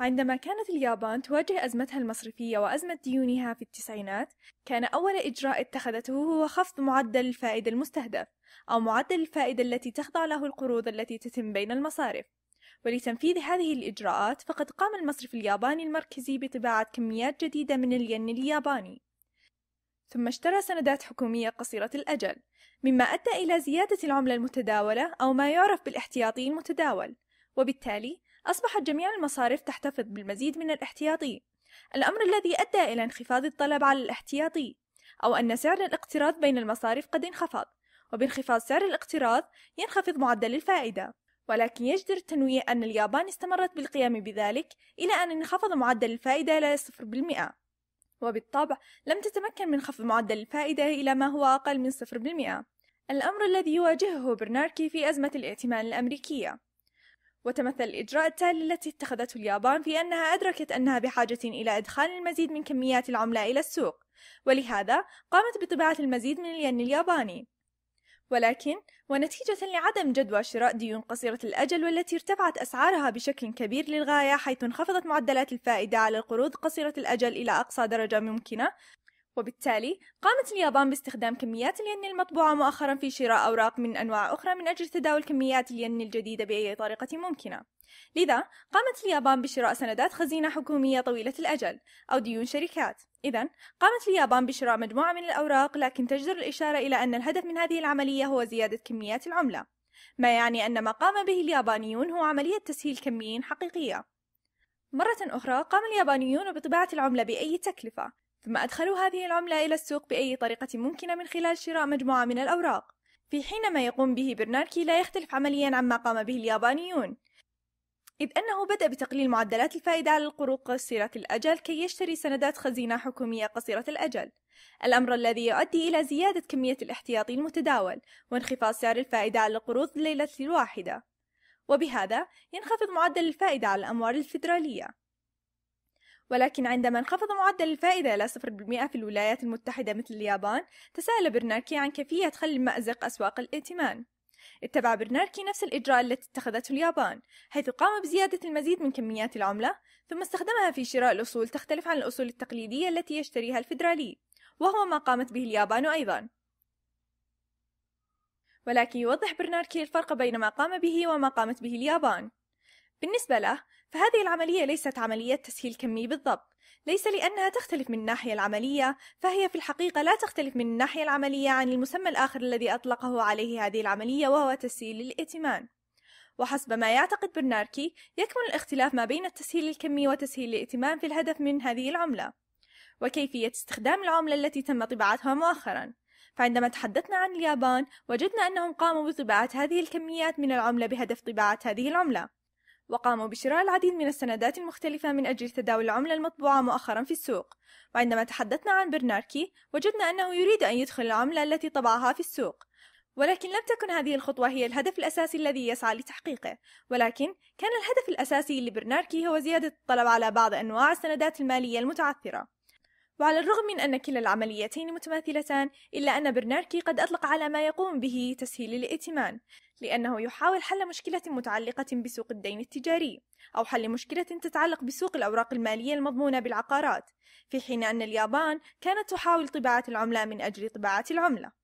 عندما كانت اليابان تواجه أزمتها المصرفية وأزمة ديونها في التسعينات، كان أول إجراء اتخذته هو خفض معدل الفائدة المستهدف، أو معدل الفائدة التي تخضع له القروض التي تتم بين المصارف. ولتنفيذ هذه الإجراءات، فقد قام المصرف الياباني المركزي بطباعة كميات جديدة من الين الياباني، ثم اشترى سندات حكومية قصيرة الأجل، مما أدى إلى زيادة العملة المتداولة أو ما يعرف بالاحتياطي المتداول، وبالتالي أصبحت جميع المصارف تحتفظ بالمزيد من الاحتياطي الأمر الذي أدى إلى انخفاض الطلب على الاحتياطي أو أن سعر الاقتراض بين المصارف قد انخفض وبانخفاض سعر الاقتراض ينخفض معدل الفائدة ولكن يجدر التنويه أن اليابان استمرت بالقيام بذلك إلى أن انخفض معدل الفائدة إلى 0% وبالطبع لم تتمكن من خفض معدل الفائدة إلى ما هو أقل من 0% الأمر الذي يواجهه برناركي في أزمة الائتمان الأمريكية وتمثل الإجراء التالي التي اتخذته اليابان في أنها أدركت أنها بحاجة إلى إدخال المزيد من كميات العملة إلى السوق، ولهذا قامت بطباعة المزيد من الين الياباني. ولكن ونتيجة لعدم جدوى شراء ديون قصيرة الأجل والتي ارتفعت أسعارها بشكل كبير للغاية حيث انخفضت معدلات الفائدة على القروض قصيرة الأجل إلى أقصى درجة ممكنة، وبالتالي قامت اليابان باستخدام كميات الين المطبوعة مؤخرا في شراء أوراق من أنواع أخرى من أجل تداول كميات الين الجديدة بأي طريقة ممكنة لذا قامت اليابان بشراء سندات خزينة حكومية طويلة الأجل أو ديون شركات إذا قامت اليابان بشراء مجموعة من الأوراق لكن تجدر الإشارة إلى أن الهدف من هذه العملية هو زيادة كميات العملة ما يعني أن ما قام به اليابانيون هو عملية تسهيل كميين حقيقية مرة أخرى قام اليابانيون بطباعة العملة بأي تكلفة ثم أدخلوا هذه العملة إلى السوق بأي طريقة ممكنة من خلال شراء مجموعة من الأوراق في حين ما يقوم به برنانكي لا يختلف عمليا عما قام به اليابانيون إذ أنه بدأ بتقليل معدلات الفائدة على القروض قصيرة الأجل كي يشتري سندات خزينة حكومية قصيرة الأجل الأمر الذي يؤدي إلى زيادة كمية الاحتياطي المتداول وانخفاض سعر الفائدة على القروض ليلة الواحدة وبهذا ينخفض معدل الفائدة على الأموال الفيدرالية ولكن عندما انخفض معدل الفائدة إلى 0% في الولايات المتحدة مثل اليابان، تساءل برناركي عن كيفية خل مأزق أسواق الائتمان. اتبع برناركي نفس الإجراء التي اتخذته اليابان، حيث قام بزيادة المزيد من كميات العملة، ثم استخدمها في شراء الأصول تختلف عن الأصول التقليدية التي يشتريها الفيدرالي، وهو ما قامت به اليابان أيضا. ولكن يوضح برناركي الفرق بين ما قام به وما قامت به اليابان. بالنسبة له فهذه العملية ليست عملية تسهيل كمي بالضبط ليس لأنها تختلف من الناحية العملية فهي في الحقيقة لا تختلف من الناحية العملية عن المسمى الآخر الذي أطلقه عليه هذه العملية وهو تسهيل الائتمان وحسب ما يعتقد برناركي يكمن الاختلاف ما بين التسهيل الكمي وتسهيل الائتمان في الهدف من هذه العملة وكيفية استخدام العملة التي تم طباعتها مؤخرا فعندما تحدثنا عن اليابان وجدنا أنهم قاموا بطباعة هذه الكميات من العملة بهدف طباعة هذه العملة وقاموا بشراء العديد من السندات المختلفة من أجل تداول العملة المطبوعة مؤخرا في السوق وعندما تحدثنا عن برناركي وجدنا أنه يريد أن يدخل العملة التي طبعها في السوق ولكن لم تكن هذه الخطوة هي الهدف الأساسي الذي يسعى لتحقيقه ولكن كان الهدف الأساسي لبرناركي هو زيادة الطلب على بعض أنواع السندات المالية المتعثرة وعلى الرغم من أن كلا العمليتين متماثلتان إلا أن برناركي قد أطلق على ما يقوم به تسهيل الائتمان لأنه يحاول حل مشكلة متعلقة بسوق الدين التجاري، أو حل مشكلة تتعلق بسوق الأوراق المالية المضمونة بالعقارات، في حين أن اليابان كانت تحاول طباعة العملة من أجل طباعة العملة.